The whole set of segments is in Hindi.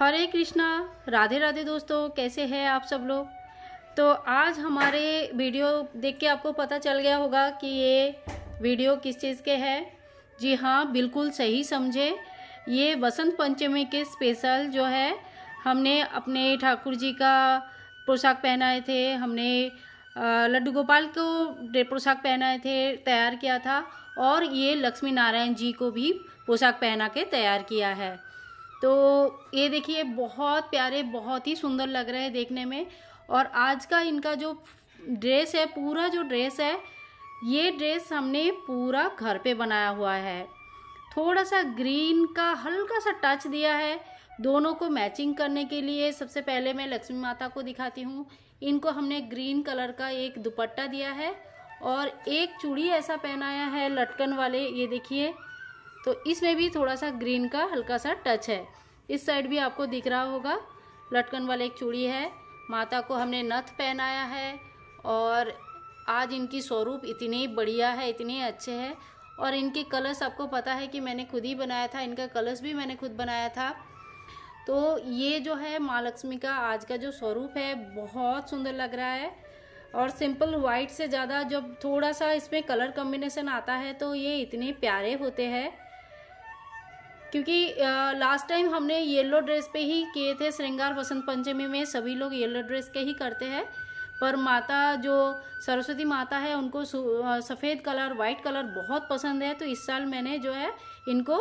हरे कृष्णा राधे राधे दोस्तों कैसे हैं आप सब लोग तो आज हमारे वीडियो देख के आपको पता चल गया होगा कि ये वीडियो किस चीज़ के हैं जी हाँ बिल्कुल सही समझे ये बसंत पंचमी के स्पेशल जो है हमने अपने ठाकुर जी का पोशाक पहनाए थे हमने लड्डू गोपाल को पोशाक पहनाए थे तैयार किया था और ये लक्ष्मी नारायण जी को भी पोशाक पहना के तैयार किया है तो ये देखिए बहुत प्यारे बहुत ही सुंदर लग रहे हैं देखने में और आज का इनका जो ड्रेस है पूरा जो ड्रेस है ये ड्रेस हमने पूरा घर पे बनाया हुआ है थोड़ा सा ग्रीन का हल्का सा टच दिया है दोनों को मैचिंग करने के लिए सबसे पहले मैं लक्ष्मी माता को दिखाती हूँ इनको हमने ग्रीन कलर का एक दुपट्टा दिया है और एक चूड़ी ऐसा पहनाया है लटकन वाले ये देखिए तो इसमें भी थोड़ा सा ग्रीन का हल्का सा टच है इस साइड भी आपको दिख रहा होगा लटकन वाले एक चूड़ी है माता को हमने नथ पहनाया है और आज इनकी स्वरूप इतनी बढ़िया है इतने अच्छे हैं और इनके कलर्स आपको पता है कि मैंने खुद ही बनाया था इनका कलर्स भी मैंने खुद बनाया था तो ये जो है माँ लक्ष्मी का आज का जो स्वरूप है बहुत सुंदर लग रहा है और सिंपल वाइट से ज़्यादा जब थोड़ा सा इसमें कलर कॉम्बिनेशन आता है तो ये इतने प्यारे होते हैं क्योंकि लास्ट टाइम हमने येलो ड्रेस पे ही किए थे श्रृंगार बसंत पंचमी में सभी लोग येलो ड्रेस के ही करते हैं पर माता जो सरस्वती माता है उनको सफ़ेद कलर वाइट कलर बहुत पसंद है तो इस साल मैंने जो है इनको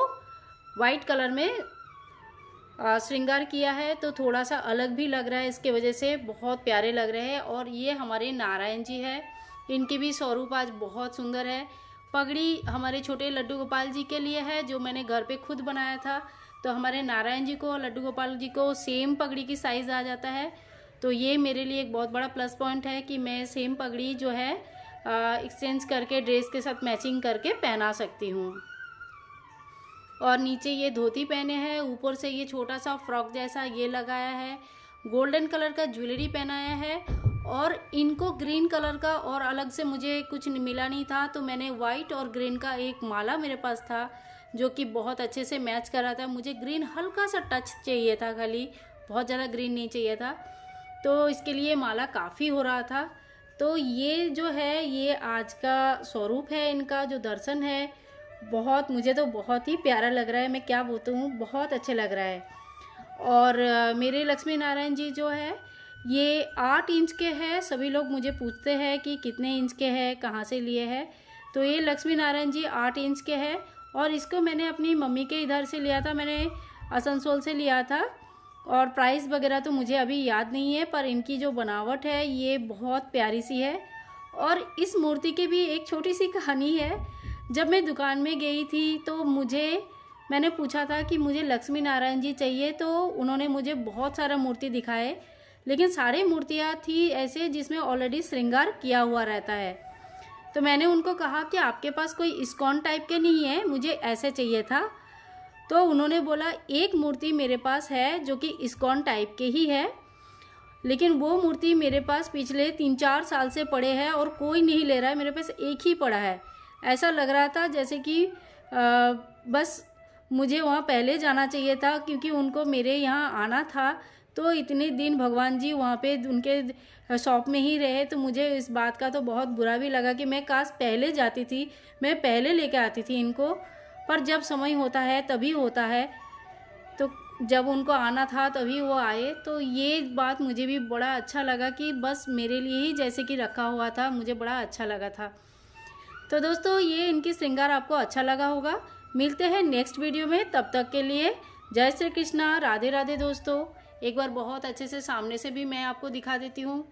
वाइट कलर में श्रृंगार किया है तो थोड़ा सा अलग भी लग रहा है इसके वजह से बहुत प्यारे लग रहे हैं और ये हमारे नारायण जी है इनके भी स्वरूप आज बहुत सुंदर है पगड़ी हमारे छोटे लड्डू गोपाल जी के लिए है जो मैंने घर पे खुद बनाया था तो हमारे नारायण जी को और लड्डू गोपाल जी को सेम पगड़ी की साइज़ आ जाता है तो ये मेरे लिए एक बहुत बड़ा प्लस पॉइंट है कि मैं सेम पगड़ी जो है एक्सचेंज करके ड्रेस के साथ मैचिंग करके पहना सकती हूँ और नीचे ये धोती पहने हैं ऊपर से ये छोटा सा फ्रॉक जैसा ये लगाया है गोल्डन कलर का ज्वेलरी पहनाया है और इनको ग्रीन कलर का और अलग से मुझे कुछ मिला नहीं था तो मैंने वाइट और ग्रीन का एक माला मेरे पास था जो कि बहुत अच्छे से मैच कर रहा था मुझे ग्रीन हल्का सा टच चाहिए था खाली बहुत ज़्यादा ग्रीन नहीं चाहिए था तो इसके लिए माला काफ़ी हो रहा था तो ये जो है ये आज का स्वरूप है इनका जो दर्शन है बहुत मुझे तो बहुत ही प्यारा लग रहा है मैं क्या बोलती हूँ बहुत अच्छे लग रहा है और मेरे लक्ष्मी नारायण जी जो है ये आठ इंच के हैं सभी लोग मुझे पूछते हैं कि कितने इंच के हैं कहाँ से लिए हैं तो ये लक्ष्मी नारायण जी आठ इंच के हैं और इसको मैंने अपनी मम्मी के इधर से लिया था मैंने आसनसोल से लिया था और प्राइस वगैरह तो मुझे अभी याद नहीं है पर इनकी जो बनावट है ये बहुत प्यारी सी है और इस मूर्ति की भी एक छोटी सी कहानी है जब मैं दुकान में गई थी तो मुझे मैंने पूछा था कि मुझे लक्ष्मी नारायण जी चाहिए तो उन्होंने मुझे बहुत सारा मूर्ति दिखाए लेकिन सारी मूर्तियाँ थी ऐसे जिसमें ऑलरेडी श्रृंगार किया हुआ रहता है तो मैंने उनको कहा कि आपके पास कोई इस्कॉन टाइप के नहीं है मुझे ऐसे चाहिए था तो उन्होंने बोला एक मूर्ति मेरे पास है जो कि इस्कॉन टाइप के ही है लेकिन वो मूर्ति मेरे पास पिछले तीन चार साल से पड़े हैं और कोई नहीं ले रहा है मेरे पास एक ही पड़ा है ऐसा लग रहा था जैसे कि आ, बस मुझे वहाँ पहले जाना चाहिए था क्योंकि उनको मेरे यहाँ आना था तो इतने दिन भगवान जी वहाँ पे उनके शॉप में ही रहे तो मुझे इस बात का तो बहुत बुरा भी लगा कि मैं काश पहले जाती थी मैं पहले लेके आती थी इनको पर जब समय होता है तभी होता है तो जब उनको आना था तभी वो आए तो ये बात मुझे भी बड़ा अच्छा लगा कि बस मेरे लिए ही जैसे कि रखा हुआ था मुझे बड़ा अच्छा लगा था तो दोस्तों ये इनकी श्रृंगार आपको अच्छा लगा होगा मिलते हैं नेक्स्ट वीडियो में तब तक के लिए जय श्री कृष्णा राधे राधे दोस्तों एक बार बहुत अच्छे से सामने से भी मैं आपको दिखा देती हूँ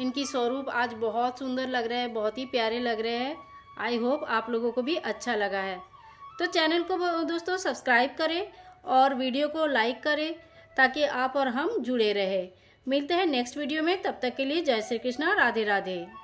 इनकी स्वरूप आज बहुत सुंदर लग रहे हैं बहुत ही प्यारे लग रहे हैं आई होप आप लोगों को भी अच्छा लगा है तो चैनल को दोस्तों सब्सक्राइब करें और वीडियो को लाइक करें ताकि आप और हम जुड़े रहे मिलते हैं नेक्स्ट वीडियो में तब तक के लिए जय श्री कृष्णा राधे राधे